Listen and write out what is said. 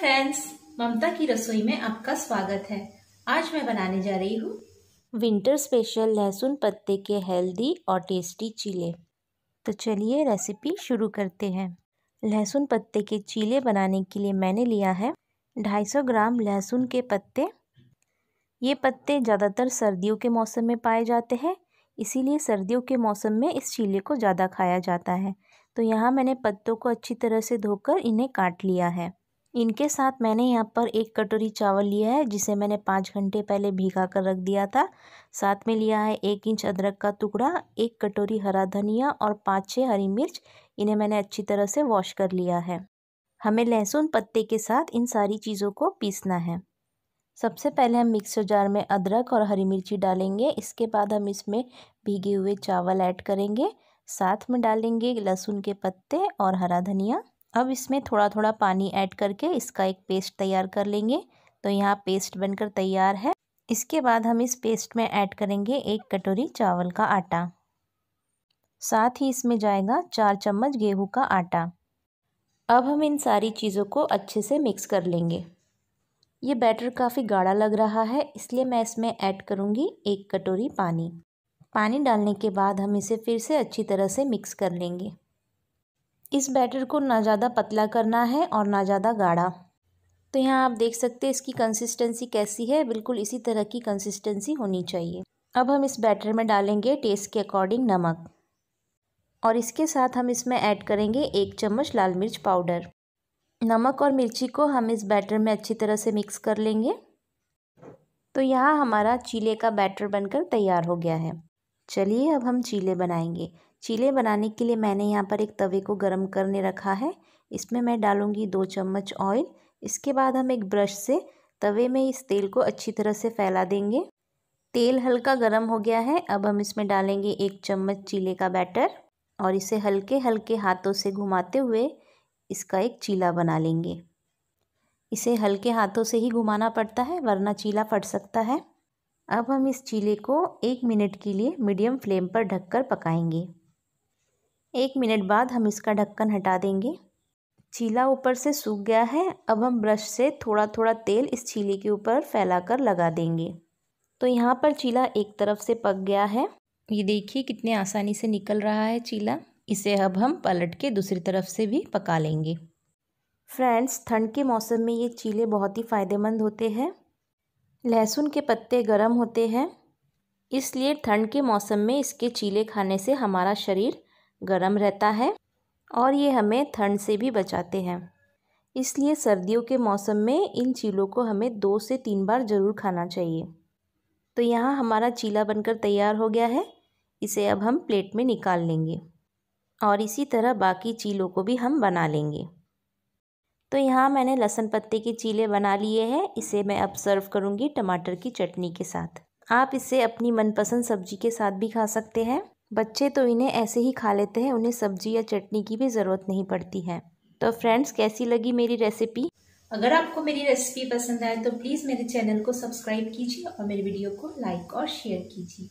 friends ममता की रसोई में आपका स्वागत है आज मैं बनाने जा रही हूँ विंटर स्पेशल लहसुन पत्ते के हेल्दी और टेस्टी चीले तो चलिए रेसिपी शुरू करते हैं लहसुन पत्ते के चीले बनाने के लिए मैंने लिया है 250 ग्राम लहसुन के पत्ते ये पत्ते ज़्यादातर सर्दियों के मौसम में पाए जाते हैं इसीलिए सर्दियों के मौसम में इस चीले को ज़्यादा खाया जाता है तो यहाँ मैंने पत्तों को अच्छी तरह से धोकर इन्हें काट लिया है इनके साथ मैंने यहाँ पर एक कटोरी चावल लिया है जिसे मैंने पाँच घंटे पहले भिगा कर रख दिया था साथ में लिया है एक इंच अदरक का टुकड़ा एक कटोरी हरा धनिया और पाँच छः हरी मिर्च इन्हें मैंने अच्छी तरह से वॉश कर लिया है हमें लहसुन पत्ते के साथ इन सारी चीज़ों को पीसना है सबसे पहले हम मिक्सर जार में अदरक और हरी मिर्ची डालेंगे इसके बाद हम इसमें भीगे हुए चावल ऐड करेंगे साथ में डालेंगे लहसुन के पत्ते और हरा धनिया अब इसमें थोड़ा थोड़ा पानी ऐड करके इसका एक पेस्ट तैयार कर लेंगे तो यहाँ पेस्ट बनकर तैयार है इसके बाद हम इस पेस्ट में ऐड करेंगे एक कटोरी चावल का आटा साथ ही इसमें जाएगा चार चम्मच गेहूं का आटा अब हम इन सारी चीज़ों को अच्छे से मिक्स कर लेंगे ये बैटर काफ़ी गाढ़ा लग रहा है इसलिए मैं इसमें ऐड करूँगी एक कटोरी पानी पानी डालने के बाद हम इसे फिर से अच्छी तरह से मिक्स कर लेंगे इस बैटर को ना ज़्यादा पतला करना है और ना ज़्यादा गाढ़ा तो यहाँ आप देख सकते हैं इसकी कंसिस्टेंसी कैसी है बिल्कुल इसी तरह की कंसिस्टेंसी होनी चाहिए अब हम इस बैटर में डालेंगे टेस्ट के अकॉर्डिंग नमक और इसके साथ हम इसमें ऐड करेंगे एक चम्मच लाल मिर्च पाउडर नमक और मिर्ची को हम इस बैटर में अच्छी तरह से मिक्स कर लेंगे तो यहाँ हमारा चीले का बैटर बनकर तैयार हो गया है चलिए अब हम चीले बनाएंगे चीले बनाने के लिए मैंने यहाँ पर एक तवे को गर्म करने रखा है इसमें मैं डालूँगी दो चम्मच ऑयल इसके बाद हम एक ब्रश से तवे में इस तेल को अच्छी तरह से फैला देंगे तेल हल्का गर्म हो गया है अब हम इसमें डालेंगे एक चम्मच चीले का बैटर और इसे हल्के हल्के हाथों से घुमाते हुए इसका एक चीला बना लेंगे इसे हल्के हाथों से ही घुमाना पड़ता है वरना चीला फट सकता है अब हम इस चीले को एक मिनट के लिए मीडियम फ्लेम पर ढककर पकाएंगे एक मिनट बाद हम इसका ढक्कन हटा देंगे चीला ऊपर से सूख गया है अब हम ब्रश से थोड़ा थोड़ा तेल इस चीले के ऊपर फैलाकर लगा देंगे तो यहाँ पर चीला एक तरफ से पक गया है ये देखिए कितने आसानी से निकल रहा है चीला इसे अब हम पलट के दूसरी तरफ से भी पका लेंगे फ्रेंड्स ठंड के मौसम में ये चीले बहुत ही फ़ायदेमंद होते हैं लहसुन के पत्ते गर्म होते हैं इसलिए ठंड के मौसम में इसके चीले खाने से हमारा शरीर गर्म रहता है और ये हमें ठंड से भी बचाते हैं इसलिए सर्दियों के मौसम में इन चीलों को हमें दो से तीन बार ज़रूर खाना चाहिए तो यहाँ हमारा चीला बनकर तैयार हो गया है इसे अब हम प्लेट में निकाल लेंगे और इसी तरह बाकी चीलों को भी हम बना लेंगे तो यहाँ मैंने लहसुन पत्ते के चीले बना लिए हैं इसे मैं अब सर्व करूँगी टमाटर की चटनी के साथ आप इसे अपनी मनपसंद सब्जी के साथ भी खा सकते हैं बच्चे तो इन्हें ऐसे ही खा लेते हैं उन्हें सब्जी या चटनी की भी ज़रूरत नहीं पड़ती है तो फ्रेंड्स कैसी लगी मेरी रेसिपी अगर आपको मेरी रेसिपी पसंद आए तो प्लीज़ मेरे चैनल को सब्सक्राइब कीजिए और मेरे वीडियो को लाइक और शेयर कीजिए